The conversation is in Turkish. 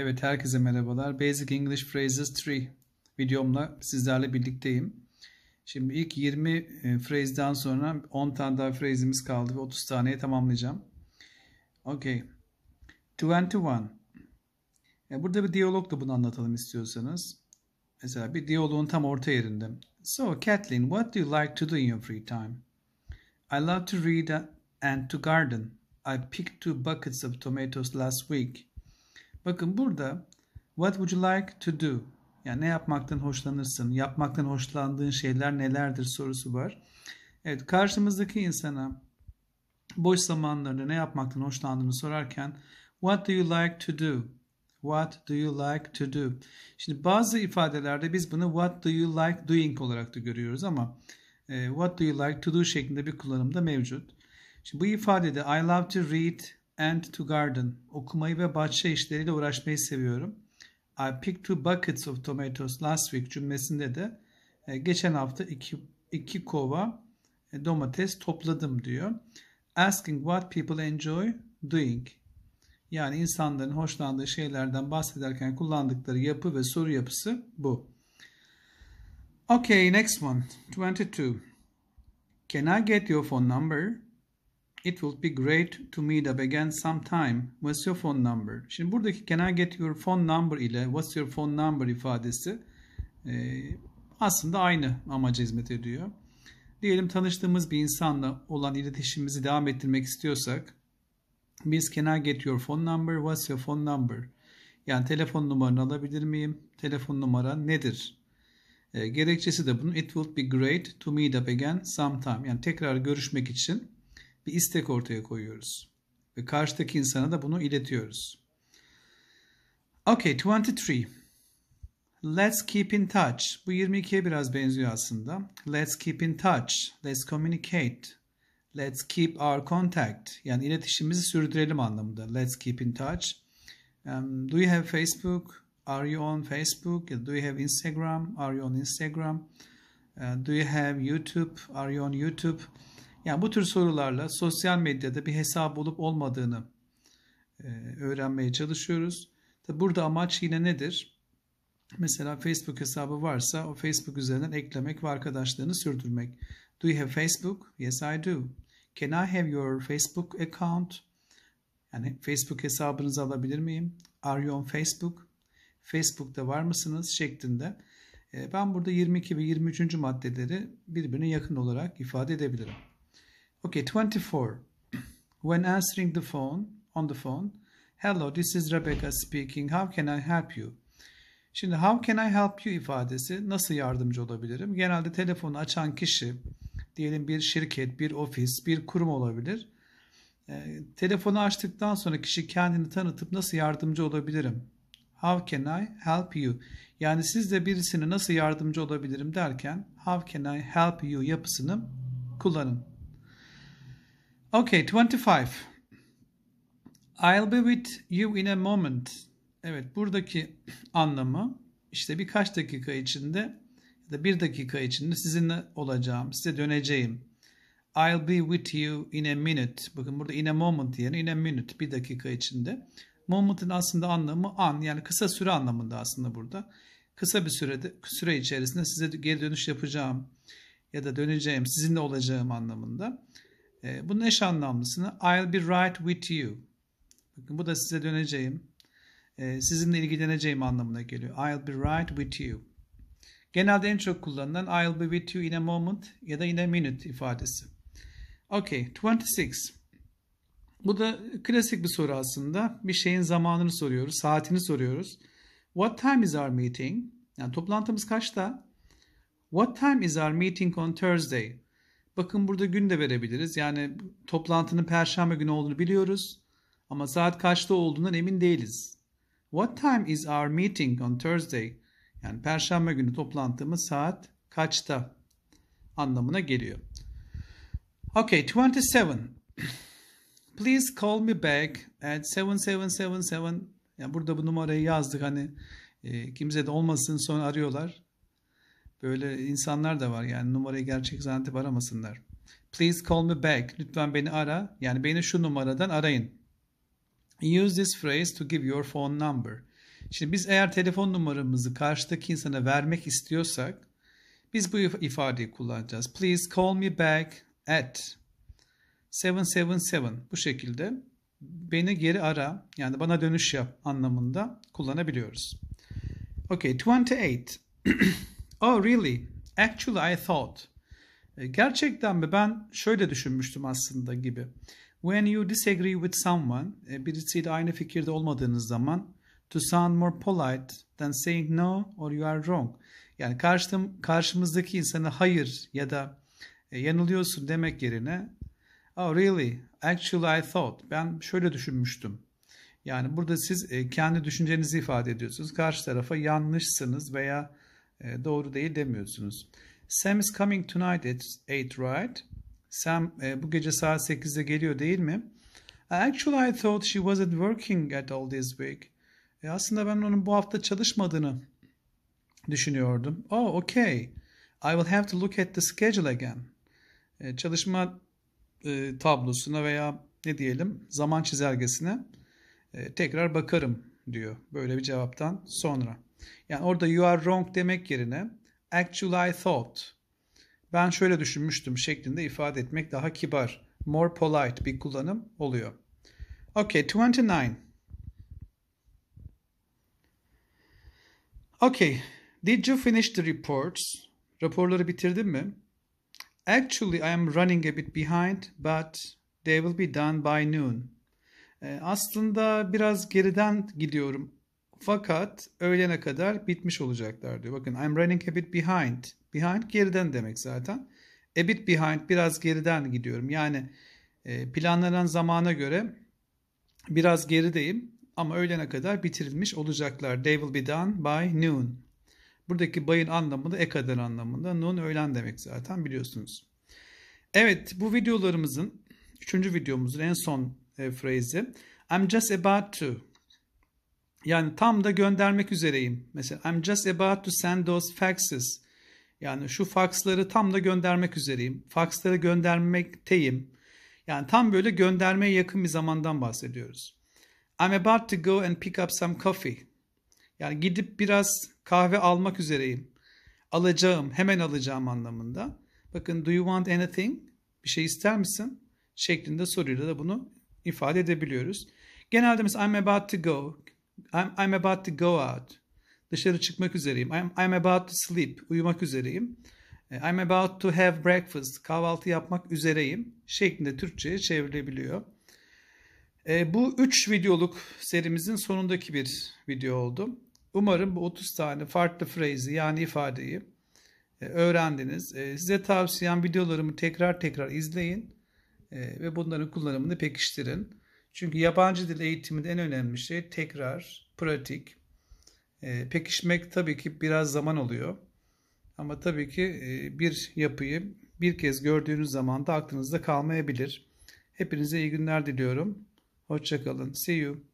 Evet herkese merhabalar. Basic English Phrases 3 videomla sizlerle birlikteyim. Şimdi ilk 20 e, phrase'den sonra 10 tane daha phrase'imiz kaldı ve 30 taneye tamamlayacağım. Okay. 21. Yani e, burada bir diyalog da bunu anlatalım istiyorsanız. Mesela bir diyalogun tam orta yerinde. So Kathleen, what do you like to do in your free time? I love to read and to garden. I picked two buckets of tomatoes last week. Bakın burada what would you like to do? Yani ne yapmaktan hoşlanırsın? Yapmaktan hoşlandığın şeyler nelerdir sorusu var. Evet karşımızdaki insana boş zamanlarında ne yapmaktan hoşlandığını sorarken what do you like to do? What do you like to do? Şimdi bazı ifadelerde biz bunu what do you like doing olarak da görüyoruz ama e, what do you like to do şeklinde bir da mevcut. Şimdi bu ifadede I love to read and to garden. Okumayı ve bahçe işleriyle uğraşmayı seviyorum. I picked two buckets of tomatoes last week cümlesinde de e, geçen hafta iki, iki kova e, domates topladım diyor. Asking what people enjoy doing. Yani insanların hoşlandığı şeylerden bahsederken kullandıkları yapı ve soru yapısı bu. Okay, next one. 22. Can I get your phone number? It would be great to meet up again sometime. What's your phone number? Şimdi buradaki can I get your phone number ile what's your phone number ifadesi e, aslında aynı amaca hizmet ediyor. Diyelim tanıştığımız bir insanla olan iletişimimizi devam ettirmek istiyorsak biz can I get your phone number? What's your phone number? Yani telefon numaranı alabilir miyim? Telefon numara nedir? E, gerekçesi de bunun it would be great to meet up again sometime. Yani tekrar görüşmek için bir istek ortaya koyuyoruz. Ve karşıdaki insana da bunu iletiyoruz. Okay, 23. Let's keep in touch. Bu 22'ye biraz benziyor aslında. Let's keep in touch. Let's communicate. Let's keep our contact. Yani iletişimimizi sürdürelim anlamında. Let's keep in touch. Um, do you have Facebook? Are you on Facebook? Do you have Instagram? Are you on Instagram? Uh, do you have YouTube? Are you on YouTube? Yani bu tür sorularla sosyal medyada bir hesap olup olmadığını e, öğrenmeye çalışıyoruz. Tabi burada amaç yine nedir? Mesela Facebook hesabı varsa o Facebook üzerinden eklemek ve arkadaşlığını sürdürmek. Do you have Facebook? Yes I do. Can I have your Facebook account? Yani Facebook hesabınızı alabilir miyim? Are you on Facebook? Facebook'ta var mısınız? şeklinde. E, ben burada 22 ve 23. maddeleri birbirine yakın olarak ifade edebilirim. Okay, 24. When answering the phone, on the phone, hello this is Rebecca speaking, how can I help you? Şimdi how can I help you ifadesi nasıl yardımcı olabilirim? Genelde telefonu açan kişi diyelim bir şirket, bir ofis, bir kurum olabilir. E, telefonu açtıktan sonra kişi kendini tanıtıp nasıl yardımcı olabilirim? How can I help you? Yani siz de birisine nasıl yardımcı olabilirim derken how can I help you yapısını kullanın. Okay, 25. I'll be with you in a moment. Evet, buradaki anlamı işte birkaç dakika içinde ya da bir dakika içinde sizinle olacağım, size döneceğim. I'll be with you in a minute. Bakın burada in a moment yerine in a minute, bir dakika içinde. Moment'ın aslında anlamı an, yani kısa süre anlamında aslında burada. Kısa bir sürede, süre içerisinde size geri dönüş yapacağım ya da döneceğim, sizinle olacağım anlamında. E, bunun eş anlamlısını I'll be right with you. Bakın bu da size döneceğim. E, sizinle ilgileneceğim anlamına geliyor. I'll be right with you. Genelde en çok kullanılan I'll be with you in a moment ya da in a minute ifadesi. Okay, 26. Bu da klasik bir soru aslında. Bir şeyin zamanını soruyoruz, saatini soruyoruz. What time is our meeting? Yani toplantımız kaçta? What time is our meeting on Thursday? Bakın burada gün de verebiliriz. Yani toplantının perşembe günü olduğunu biliyoruz ama saat kaçta olduğundan emin değiliz. What time is our meeting on Thursday? Yani perşembe günü toplantımız saat kaçta anlamına geliyor. Okay, 27. Please call me back at 7777. Yani burada bu numarayı yazdık hani e, kimse de olmasın sonra arıyorlar. Böyle insanlar da var yani numarayı gerçek zannedip aramasınlar. Please call me back. Lütfen beni ara. Yani beni şu numaradan arayın. Use this phrase to give your phone number. Şimdi biz eğer telefon numaramızı karşıdaki insana vermek istiyorsak biz bu ifadeyi kullanacağız. Please call me back at 777 bu şekilde beni geri ara yani bana dönüş yap anlamında kullanabiliyoruz. Okay 28 Oh really? Actually I thought. E, gerçekten mi? Ben şöyle düşünmüştüm aslında gibi. When you disagree with someone, e, birisiyle aynı fikirde olmadığınız zaman to sound more polite than saying no or you are wrong. Yani karşım, karşımızdaki insana hayır ya da e, yanılıyorsun demek yerine oh really, actually I thought, ben şöyle düşünmüştüm. Yani burada siz kendi düşüncenizi ifade ediyorsunuz. Karşı tarafa yanlışsınız veya e, doğru değil demiyorsunuz. Sam is coming tonight at 8 right? Sam e, bu gece saat 8'de geliyor değil mi? Uh, actually I thought she wasn't working at all this week. E, aslında ben onun bu hafta çalışmadığını düşünüyordum. Oh okay. I will have to look at the schedule again. E, çalışma e, tablosuna veya ne diyelim zaman çizelgesine e, tekrar bakarım diyor. Böyle bir cevaptan sonra. Yani orada you are wrong demek yerine actually I thought. Ben şöyle düşünmüştüm şeklinde ifade etmek daha kibar, more polite bir kullanım oluyor. Okay, 29. Okay, did you finish the reports? Raporları bitirdin mi? Actually, I am running a bit behind, but they will be done by noon. Ee, aslında biraz geriden gidiyorum fakat öğlene kadar bitmiş olacaklar diyor. Bakın I'm running a bit behind. Behind geriden demek zaten. A bit behind biraz geriden gidiyorum. Yani e, planlanan zamana göre biraz gerideyim ama öğlene kadar bitirilmiş olacaklar. They will be done by noon. Buradaki bayın anlamı da e kadar anlamında. Noon öğlen demek zaten biliyorsunuz. Evet bu videolarımızın 3. videomuzun en son e, frazi I'm just about to yani tam da göndermek üzereyim. Mesela I'm just about to send those faxes. Yani şu faxları tam da göndermek üzereyim. Faxları göndermekteyim. Yani tam böyle göndermeye yakın bir zamandan bahsediyoruz. I'm about to go and pick up some coffee. Yani gidip biraz kahve almak üzereyim. Alacağım, hemen alacağım anlamında. Bakın do you want anything? Bir şey ister misin? Şeklinde soruyla da bunu ifade edebiliyoruz. Genelde mesela I'm about to go I'm, I'm about to go out. Dışarı çıkmak üzereyim. I'm, I'm about to sleep. Uyumak üzereyim. E, I'm about to have breakfast. Kahvaltı yapmak üzereyim. Şeklinde Türkçe'ye çevrilebiliyor. E, bu 3 videoluk serimizin sonundaki bir video oldu. Umarım bu 30 tane farklı phrase'i yani ifadeyi e, öğrendiniz. E, size tavsiyem videolarımı tekrar tekrar izleyin e, ve bunların kullanımını pekiştirin. Çünkü yabancı dil eğitiminde en önemli şey tekrar, pratik. E, pekişmek tabii ki biraz zaman oluyor. Ama tabii ki e, bir yapıyı bir kez gördüğünüz zaman da aklınızda kalmayabilir. Hepinize iyi günler diliyorum. Hoşçakalın. See you.